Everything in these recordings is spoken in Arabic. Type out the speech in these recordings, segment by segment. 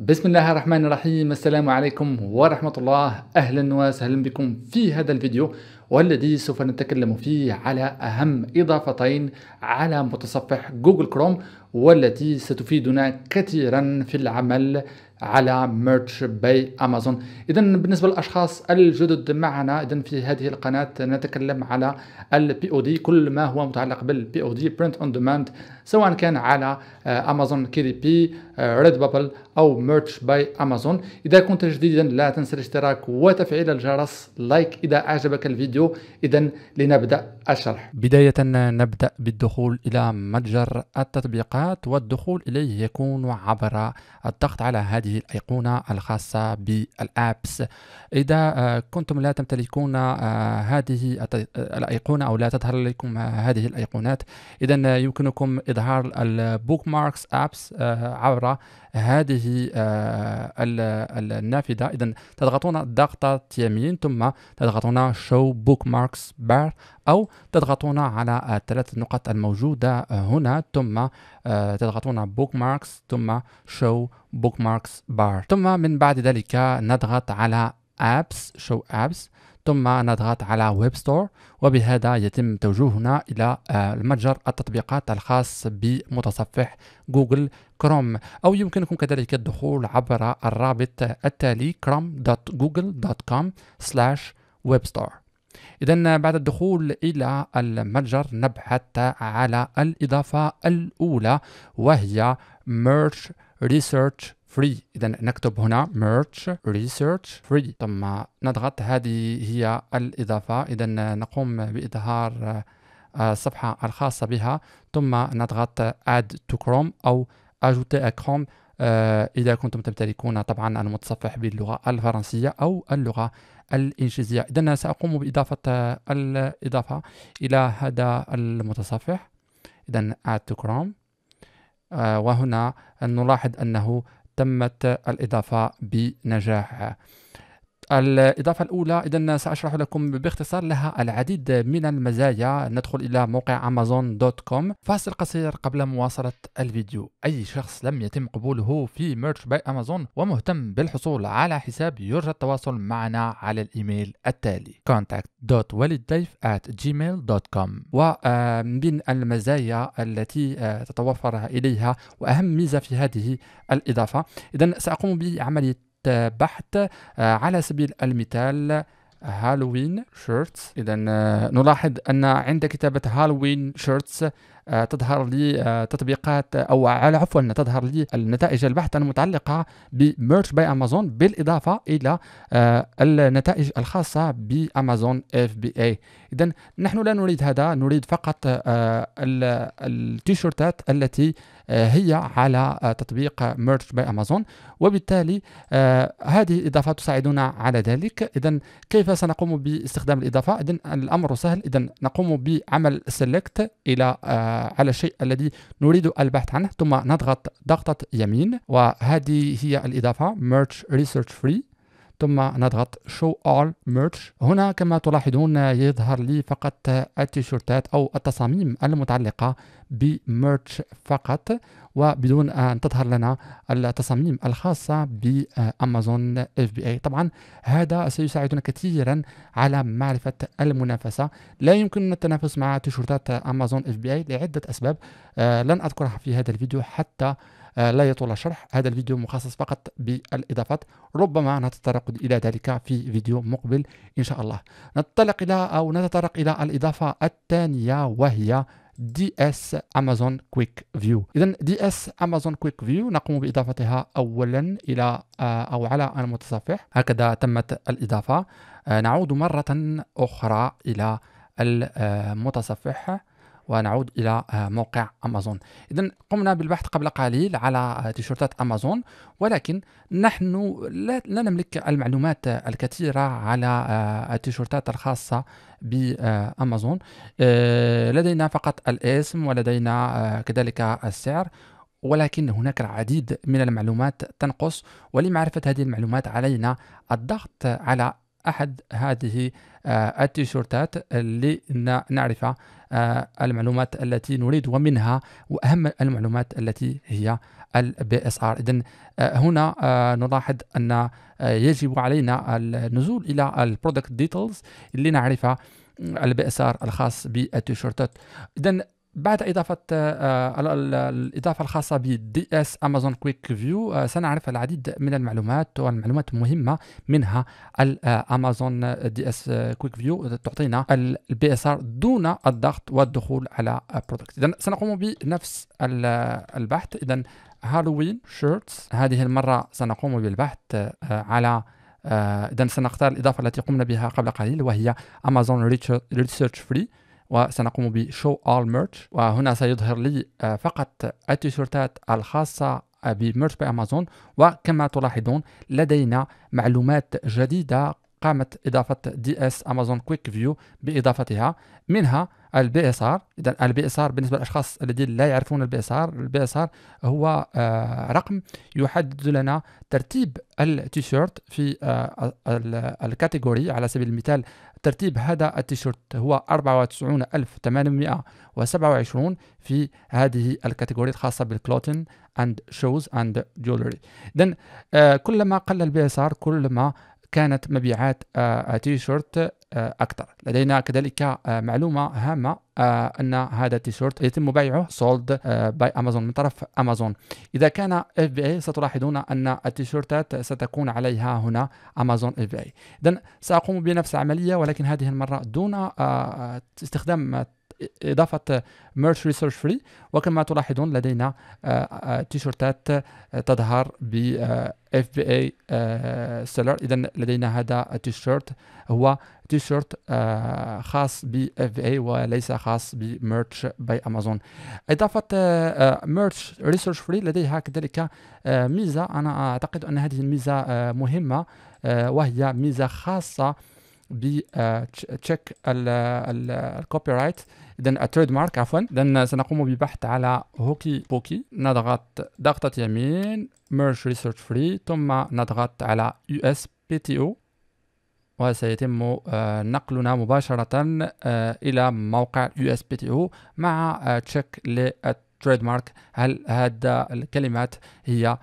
بسم الله الرحمن الرحيم السلام عليكم ورحمة الله أهلا وسهلا بكم في هذا الفيديو والذي سوف نتكلم فيه على أهم إضافتين على متصفح جوجل كروم والتي ستفيدنا كثيرا في العمل على ميرتش باي امازون اذا بالنسبه للاشخاص الجدد معنا اذا في هذه القناه نتكلم على البي او دي كل ما هو متعلق بالبي او دي برنت اون ديماند سواء كان على امازون كيري بي ريد آه، بابل أو ميرتش باي أمازون إذا كنت جديدا لا تنسى الاشتراك وتفعيل الجرس لايك إذا أعجبك الفيديو إذا لنبدأ الشرح بداية نبدأ بالدخول إلى متجر التطبيقات والدخول إليه يكون عبر الضغط على هذه الأيقونة الخاصة بالأبس إذا آه، كنتم لا تمتلكون آه، هذه الأيقونة أو لا تظهر لكم هذه الأيقونات إذا يمكنكم إظهار البوك ماركس أبس عبر هذه آه، النافذة إذا تضغطون ضغطة يمين ثم تضغطون شو بوك ماركس بار أو تضغطون على الثلاث نقط الموجودة هنا ثم آه، تضغطون بوك ماركس ثم شو بوك ماركس بار ثم من بعد ذلك نضغط على ابس شو ابس ثم نضغط على ويب ستور وبهذا يتم توجيهنا إلى آه، متجر التطبيقات الخاص بمتصفح جوجل كروم أو يمكنكم كذلك الدخول عبر الرابط التالي chrome.google.com/webstore إذا بعد الدخول إلى المتجر نبحث على الإضافة الأولى وهي Merge Research فري اذا نكتب هنا merge research free ثم نضغط هذه هي الاضافه اذا نقوم باظهار آه، الصفحه الخاصه بها ثم نضغط add to chrome او اجوتي آه، كروم إذا كنتم تمتلكون طبعا المتصفح باللغة الفرنسية أو اللغة الإنجليزية إذا سأقوم بإضافة آه، الإضافة إلى هذا المتصفح إذا add to chrome وهنا نلاحظ أنه تمت الإضافة بنجاح الإضافة الأولى إذا سأشرح لكم باختصار لها العديد من المزايا ندخل إلى موقع أمازون دوت كوم فاصل قصير قبل مواصلة الفيديو أي شخص لم يتم قبوله في ميرش باي أمازون ومهتم بالحصول على حساب يرجى التواصل معنا على الإيميل التالي contact.waliddaif@gmail.com ومن المزايا التي آه، تتوفر إليها وأهم ميزة في هذه الإضافة إذا سأقوم بعملية بحث آه، على سبيل المثال هالوين شيرتس اذا آه، نلاحظ ان عند كتابه هالوين شيرتس آه، تظهر لي تطبيقات او على عفوا تظهر لي النتائج البحث المتعلقه بميرش باي امازون بالاضافه الى النتائج الخاصه بامازون اف بي اي اذا نحن لا نريد هذا نريد فقط التيشيرتات التي آه، هي على آه، تطبيق ميرج باي امازون وبالتالي آه، هذه الاضافه تساعدنا على ذلك اذا كيف سنقوم باستخدام الاضافه اذا الامر سهل اذا نقوم بعمل سيلكت الى على الشيء الذي نريد البحث عنه ثم نضغط ضغطه يمين وهذه هي الاضافه ميرج ريسيرش فري ثم نضغط show all merch هنا كما تلاحظون يظهر لي فقط التيشيرتات أو التصاميم المتعلقة بميرتش فقط وبدون أن تظهر لنا التصاميم الخاصة بأمازون اف بي اي طبعا هذا سيساعدنا كثيرا على معرفة المنافسة لا يمكننا التنافس مع تيشيرتات أمازون اف بي اي لعدة أسباب آه، لن أذكرها في هذا الفيديو حتى آه، لا يطول الشرح هذا الفيديو مخصص فقط بالإضافات ربما نتطرق إلى ذلك في فيديو مقبل إن شاء الله نتطرق إلى أو نتطرق إلى الإضافة الثانية وهي دي اس امازون كويك فيو اذا دي اس امازون كويك فيو نقوم باضافتها اولا الى آه، او على المتصفح هكذا تمت الاضافه آه، نعود مره اخرى الى المتصفح ونعود إلى آه، موقع أمازون إذا قمنا بالبحث قبل قليل على آه، تيشرتات أمازون ولكن نحن لا, لا نملك المعلومات الكثيرة على آه، التيشرتات الخاصة بأمازون لدينا فقط الاسم ولدينا كذلك السعر ولكن هناك العديد من المعلومات تنقص ولمعرفة هذه المعلومات علينا الضغط على أحد هذه آه، التيشيرتات اللي نعرف آه، المعلومات التي نريد ومنها وأهم المعلومات التي هي البي اس ار اذا آه، هنا نلاحظ ان يجب علينا النزول الى البرودكت ديتيلز اللي نعرفها البي اس ار الخاص بالتيشيرتات اذا بعد إضافة آه، الإضافة الخاصة بـ اس أمازون كويك فيو سنعرف العديد من المعلومات والمعلومات مهمة منها الـ دي اس كويك فيو تعطينا البي اس ار دون الضغط والدخول على برودكت إذا سنقوم بنفس البحث إذا هالوين شيرتس هذه المرة سنقوم بالبحث آه، على آه، إذا سنختار الإضافة التي قمنا بها قبل قليل وهي أمازون Research فري وسنقوم بشو all merch وهنا سيظهر لي آه، فقط التيشيرتات الخاصة آه، بميرش بأمازون وكما تلاحظون لدينا معلومات جديدة قامت إضافة دي اس أمازون كويك فيو بإضافتها منها البي اس ار اذا البي اس ار بالنسبه للاشخاص الذين لا يعرفون البي اس ار البي اس ار هو آه، رقم يحدد لنا ترتيب التيشيرت في آه، الكاتيجوري على سبيل المثال ترتيب هذا التيشيرت هو 94827 في هذه الكاتيجوري الخاصه بالكلوتين اند شوز اند جولري اذا كلما قل البي اس ار كلما كانت مبيعات آه، آه، تي شيرت اكثر آه، لدينا كذلك معلومه هامه ان هذا التيشيرت يتم بيعه سولد باي امازون من طرف امازون اذا كان اف بي اي ستلاحظون ان التيشيرتات ستكون عليها هنا امازون اف بي اي اذا ساقوم بنفس العمليه ولكن هذه المره دون استخدام إضافة ميرش ريسيرش فري وكما تلاحظون لدينا آه، آه، تيشرتات آه، تظهر ب اف بي اي سيلر اذا لدينا هذا التيشيرت هو تيشيرت خاص ب اف بي اي وليس خاص بميرش باي امازون اضافه ميرش ريسيرش فري لديها كذلك ميزه انا اعتقد ان هذه الميزه مهمه وهي ميزه خاصه بتشيك الكوبي رايت اذا التريد مارك عفوا اذا سنقوم ببحث على هوكي بوكي نضغط ضغطة يمين merge ريسيرش فري ثم نضغط على USPTO وسيتم آه، نقلنا مباشرة آه، إلى موقع USPTO مع تشيك آه، للتريد تريد مارك هل هذا الكلمات هي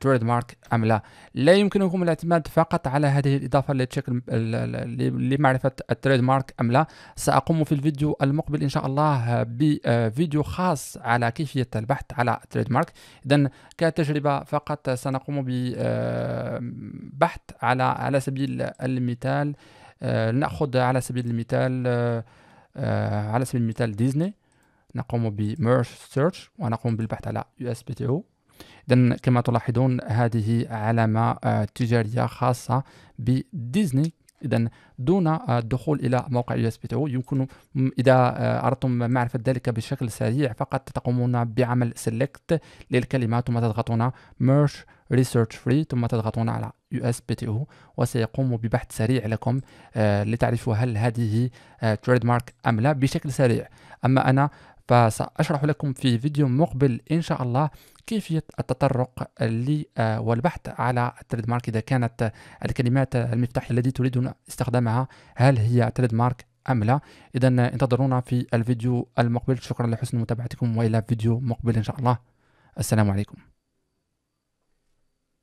تريد آه، مارك ام لا لا يمكنكم الاعتماد فقط على هذه الاضافه لتشكل لمعرفه التريد مارك ام لا ساقوم في الفيديو المقبل ان شاء الله بفيديو خاص على كيفيه البحث على تريد مارك اذا كتجربه فقط سنقوم ببحث آه، على على سبيل المثال آه، ناخذ على سبيل المثال على سبيل المثال ديزني نقوم merge سيرش ونقوم بالبحث على يو اس بي تي او إذا كما تلاحظون هذه علامة آه، تجارية خاصة بديزني إذا دون آه، الدخول إلى موقع يو اس بي يمكن إذا آه، أردتم معرفة ذلك بشكل سريع فقط تقومون بعمل سيلكت للكلمة ثم تضغطون merge ريسيرش فري ثم تضغطون على يو اس بي تي او وسيقوم ببحث سريع لكم لتعرفوا هل هذه تريد مارك ام لا بشكل سريع اما انا فسأشرح لكم في فيديو مقبل إن شاء الله كيفية التطرق آه، والبحث على التريد مارك إذا كانت الكلمات المفتاح التي تريدون استخدامها هل هي تريد مارك أم لا إذا انتظرونا في الفيديو المقبل شكرا لحسن متابعتكم وإلى فيديو مقبل إن شاء الله السلام عليكم